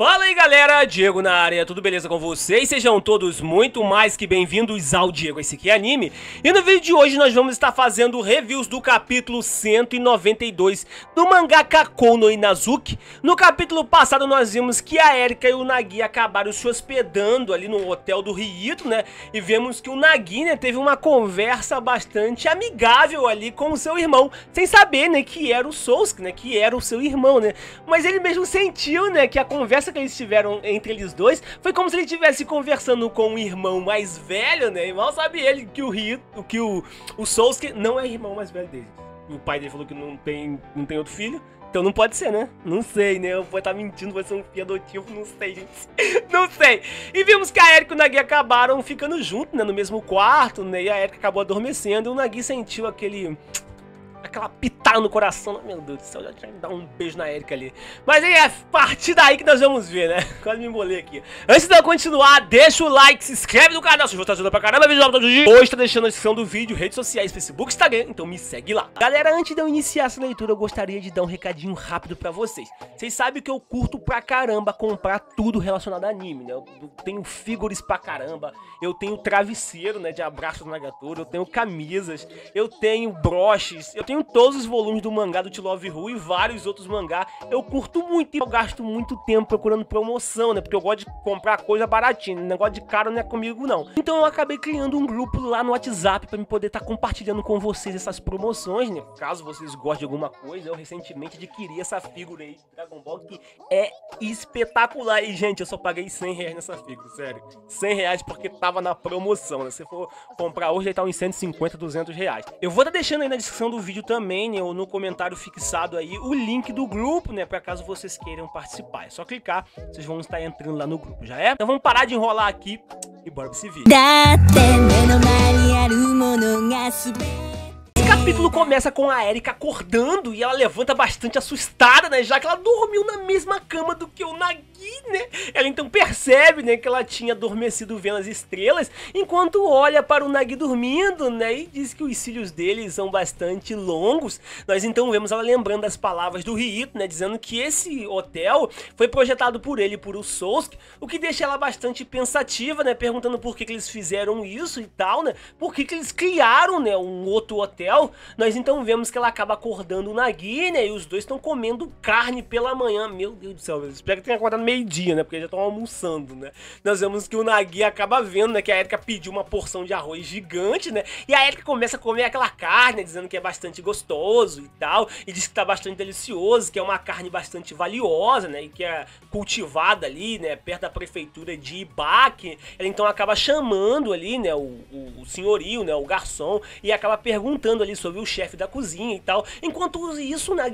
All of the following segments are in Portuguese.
Fala aí galera, Diego na área, tudo beleza com vocês? Sejam todos muito mais que bem-vindos ao Diego Esse Aqui é Anime E no vídeo de hoje nós vamos estar fazendo reviews do capítulo 192 do mangaka Kono Inazuki No capítulo passado nós vimos que a Erika e o Nagi acabaram se hospedando ali no hotel do Rito, né? E vemos que o Nagi, né, teve uma conversa bastante amigável ali com o seu irmão Sem saber, né, que era o Sousuke, né, que era o seu irmão, né? Mas ele mesmo sentiu, né, que a conversa conversa que eles tiveram entre eles dois foi como se ele estivesse conversando com um irmão mais velho, né? E mal sabe ele que o Rio, que o, o Sousuke não é irmão mais velho dele. O pai dele falou que não tem, não tem outro filho. Então não pode ser, né? Não sei, né? Eu vou estar mentindo, vai ser um filho adotivo, não sei, gente. não sei. E vimos que a Erika e o Nagui acabaram ficando junto, né? No mesmo quarto, né? E a Erika acabou adormecendo e o Nagui sentiu aquele aquela pitada no coração. Né? Meu Deus do céu, já tinha que dar um beijo na Erika ali. Mas aí é a partir daí que nós vamos ver, né? Quase me embolei aqui. Antes de eu continuar, deixa o like, se inscreve no canal, se você tá ajudando pra caramba, vídeo todo dia. Hoje tá deixando a descrição do vídeo, redes sociais, Facebook, Instagram, então me segue lá. Galera, antes de eu iniciar essa leitura, eu gostaria de dar um recadinho rápido pra vocês. Vocês sabem que eu curto pra caramba comprar tudo relacionado a anime, né? Eu tenho figures pra caramba, eu tenho travesseiro, né, de abraço do Nagatoro, eu tenho camisas, eu tenho broches, eu tenho tenho todos os volumes do mangá do To Love Who e vários outros mangá. Eu curto muito e eu gasto muito tempo procurando promoção, né? Porque eu gosto de comprar coisa baratinha. Negócio de caro não é comigo, não. Então eu acabei criando um grupo lá no WhatsApp para me poder estar tá compartilhando com vocês essas promoções, né? Caso vocês gostem de alguma coisa, eu recentemente adquiri essa figura aí Dragon Ball que é espetacular. E, gente, eu só paguei 100 reais nessa figura, sério. 100 reais porque tava na promoção, né? Se for comprar hoje, ele tá uns 150, 200 reais. Eu vou estar tá deixando aí na descrição do vídeo vídeo também, né, ou no comentário fixado aí, o link do grupo, né, para caso vocês queiram participar. É só clicar, vocês vão estar entrando lá no grupo, já é? Então vamos parar de enrolar aqui e bora pra esse vídeo capítulo começa com a Erika acordando e ela levanta bastante assustada, né? Já que ela dormiu na mesma cama do que o Nagi, né? Ela então percebe, né, que ela tinha adormecido vendo as estrelas, enquanto olha para o Nagi dormindo, né? E diz que os cílios dele são bastante longos. Nós então vemos ela lembrando as palavras do Rito, né? Dizendo que esse hotel foi projetado por ele e por o Sousk, o que deixa ela bastante pensativa, né? Perguntando por que, que eles fizeram isso e tal, né? Por que, que eles criaram, né? Um outro hotel nós então vemos que ela acaba acordando o Nagui, né? E os dois estão comendo carne pela manhã. Meu Deus do céu, espero que tenha acordado meio-dia, né? Porque já estão almoçando, né? Nós vemos que o Nagui acaba vendo, né? Que a Erika pediu uma porção de arroz gigante, né? E a Erika começa a comer aquela carne, dizendo que é bastante gostoso e tal. E diz que tá bastante delicioso, que é uma carne bastante valiosa, né? E que é cultivada ali, né? Perto da prefeitura de Ibaque. Ela então acaba chamando ali, né? O, o, o senhorio, né? O garçom. E acaba perguntando ali sobre o chefe da cozinha e tal. Enquanto isso, na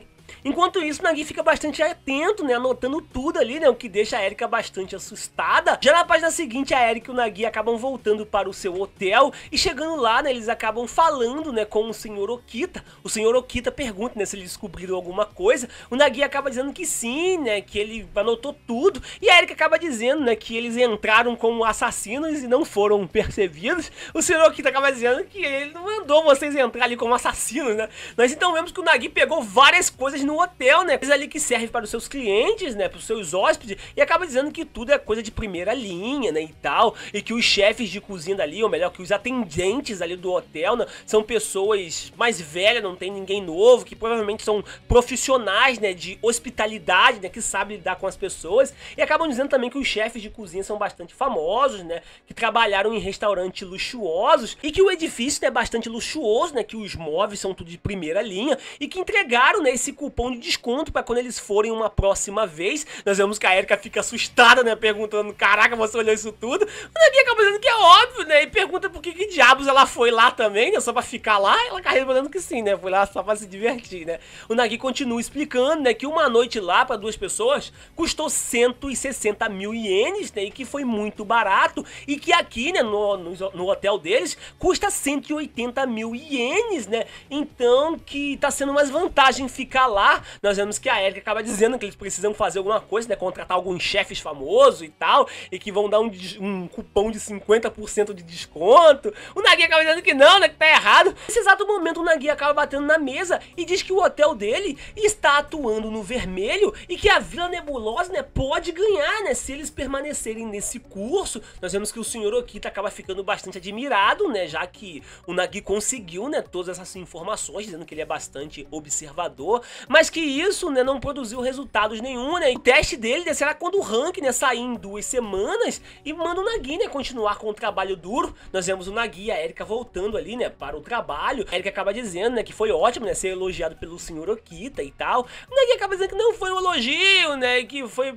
Enquanto isso, Nagui fica bastante atento, né, anotando tudo ali, né, o que deixa a Erika bastante assustada. Já na página seguinte, a Erika e o Nagui acabam voltando para o seu hotel e chegando lá, né, eles acabam falando, né, com o Sr. Okita. O Sr. Okita pergunta, né, se eles descobriram alguma coisa. O Nagui acaba dizendo que sim, né, que ele anotou tudo. E a Erika acaba dizendo, né, que eles entraram como assassinos e não foram percebidos. O Sr. Okita acaba dizendo que ele não mandou vocês entrar ali como assassinos, né. Nós então vemos que o Nagui pegou várias coisas coisas no hotel, né? Coisas ali que serve para os seus clientes, né? Para os seus hóspedes. E acaba dizendo que tudo é coisa de primeira linha, né? E tal. E que os chefes de cozinha ali, ou melhor, que os atendentes ali do hotel, né? São pessoas mais velhas, não tem ninguém novo, que provavelmente são profissionais, né? De hospitalidade, né? Que sabem lidar com as pessoas. E acabam dizendo também que os chefes de cozinha são bastante famosos, né? Que trabalharam em restaurantes luxuosos. E que o edifício é bastante luxuoso, né? Que os móveis são tudo de primeira linha. E que entregaram, né? Esse cupom de desconto para quando eles forem uma próxima vez. Nós vemos que a Erika fica assustada, né? Perguntando: Caraca, você olhou isso tudo? Mas a Bia acaba dizendo que é óbvio, né? E pergunta por que, que diabos ela foi lá também, né? Só pra ficar lá. Ela acaba tá respondendo que sim, né? Foi lá só pra se divertir, né? O Nagui continua explicando, né? Que uma noite lá para duas pessoas custou 160 mil ienes, né? E que foi muito barato. E que aqui, né? No, no, no hotel deles custa 180 mil ienes, né? Então que tá sendo mais vantagem ficar lá lá, nós vemos que a Erika acaba dizendo que eles precisam fazer alguma coisa, né? Contratar alguns chefes famosos e tal, e que vão dar um, um cupom de 50% de desconto. O Nagui acaba dizendo que não, né? Que tá errado. Nesse exato momento, o Nagui acaba batendo na mesa e diz que o hotel dele está atuando no vermelho e que a Vila Nebulosa, né? Pode ganhar, né? Se eles permanecerem nesse curso. Nós vemos que o Sr. Okita acaba ficando bastante admirado, né? Já que o Nagui conseguiu, né? Todas essas informações, dizendo que ele é bastante observador mas que isso né, não produziu resultados nenhum, né? O teste dele né, será quando o ranking né, sair em duas semanas e manda o Nagui né, continuar com o trabalho duro. Nós vemos o Nagui e a Erika voltando ali né, para o trabalho. A Erika acaba dizendo né, que foi ótimo né, ser elogiado pelo senhor Okita e tal. O Nagui acaba dizendo que não foi um elogio, né? Que foi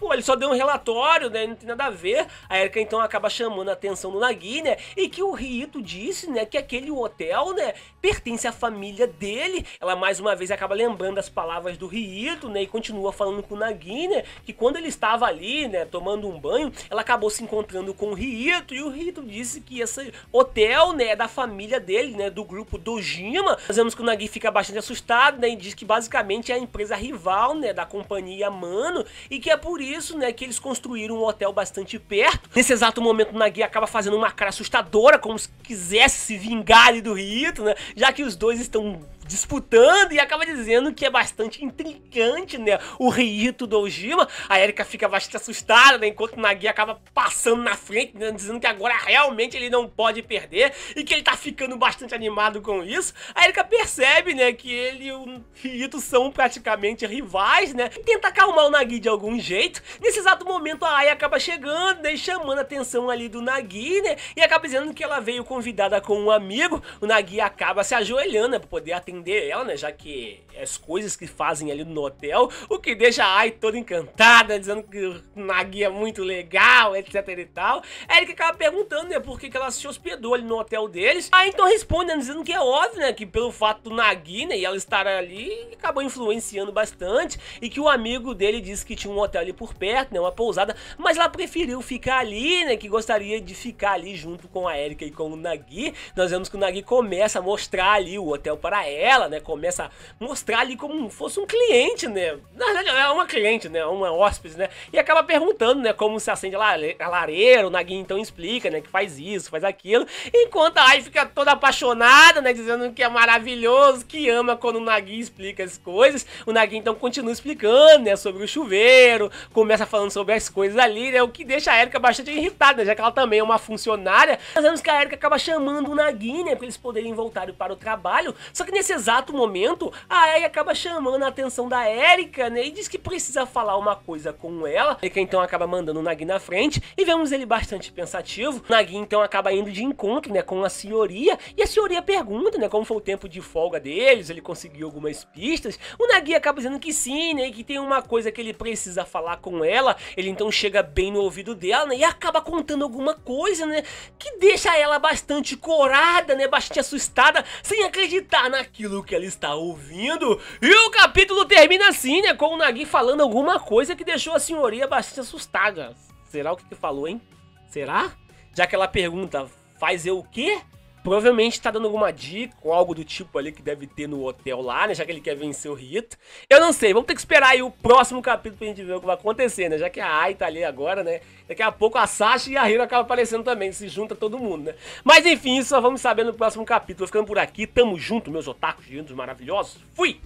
Pô, ele só deu um relatório, né? Não tem nada a ver. A Erika então acaba chamando a atenção do Nagui, né? E que o Rito disse, né? Que aquele hotel, né? Pertence à família dele. Ela mais uma vez acaba lembrando as palavras do Rito, né? E continua falando com o Nagui, né? Que quando ele estava ali, né? Tomando um banho, ela acabou se encontrando com o Rito. E o Rito disse que esse hotel, né? É da família dele, né? Do grupo Dojima. Nós vemos que o Nagui fica bastante assustado, né? E diz que basicamente é a empresa rival, né? Da companhia Mano. E que é por isso isso, né, que eles construíram um hotel bastante perto. Nesse exato momento, Nagui acaba fazendo uma cara assustadora, como se quisesse se vingar ali do Rito, né? Já que os dois estão disputando e acaba dizendo que é bastante intrigante, né? O Rito do Ojima. A Erika fica bastante assustada, né? Enquanto o Nagi acaba passando na frente, né? dizendo que agora realmente ele não pode perder e que ele tá ficando bastante animado com isso. A Erika percebe, né, que ele e o Rito são praticamente rivais, né? E tenta acalmar o Nagi de algum jeito. Nesse exato momento a Aya acaba chegando, né, chamando a atenção ali do Nagi, né? E acaba dizendo que ela veio convidada com um amigo. O Nagi acaba se ajoelhando, né, pra poder atender atender ela, né? Já que as coisas que fazem ali no hotel, o que deixa a Ai toda encantada, dizendo que o Nagui é muito legal, etc e tal. É Eric acaba perguntando, né, por que, que ela se hospedou ali no hotel deles. Aí então responde, né, dizendo que é óbvio, né, que pelo fato do Nagui, né, e ela estar ali, acabou influenciando bastante, e que o amigo dele disse que tinha um hotel ali por perto, né, uma pousada, mas ela preferiu ficar ali, né, que gostaria de ficar ali junto com a Erika e com o Nagui. Nós vemos que o Nagui começa a mostrar ali o hotel para ela, ela, né? Começa a mostrar ali como fosse um cliente, né? Na verdade, é uma cliente, né? Uma hóspede, né? E acaba perguntando, né? Como se acende a lareira, o então explica, né? Que faz isso, faz aquilo. Enquanto a Ai fica toda apaixonada, né? Dizendo que é maravilhoso, que ama quando o explica as coisas. O Naguinho então continua explicando, né? Sobre o chuveiro, começa falando sobre as coisas ali, né? O que deixa a Erika bastante irritada, né? Já que ela também é uma funcionária. Nós vemos que a Erika acaba chamando o Naguinho, né? Pra eles poderem voltar para o trabalho. Só que nesse nesse exato momento, a Ellie acaba chamando a atenção da Erika, né? E diz que precisa falar uma coisa com ela. Erika então acaba mandando o Nagui na frente e vemos ele bastante pensativo. O Nagui então acaba indo de encontro, né, com a senhoria e a senhoria pergunta, né, como foi o tempo de folga deles, ele conseguiu algumas pistas. O Nagui acaba dizendo que sim, né, e que tem uma coisa que ele precisa falar com ela. Ele então chega bem no ouvido dela, né, e acaba contando alguma coisa, né, que deixa ela bastante corada, né, bastante assustada, sem acreditar naquilo que ela está ouvindo. E o capítulo termina assim, né? Com o Nagui falando alguma coisa que deixou a senhoria bastante assustada. Será o que, que falou, hein? Será? Já que ela pergunta, faz eu o quê? Provavelmente tá dando alguma dica ou algo do tipo ali que deve ter no hotel lá, né? Já que ele quer vencer o Rito. Eu não sei, vamos ter que esperar aí o próximo capítulo pra gente ver o que vai acontecer, né? Já que a Ai tá ali agora, né? Daqui a pouco a Sasha e a Hiro acabam aparecendo também, se junta todo mundo, né? Mas enfim, isso só vamos saber no próximo capítulo. Ficando por aqui, tamo junto, meus otakus lindos, maravilhosos. Fui!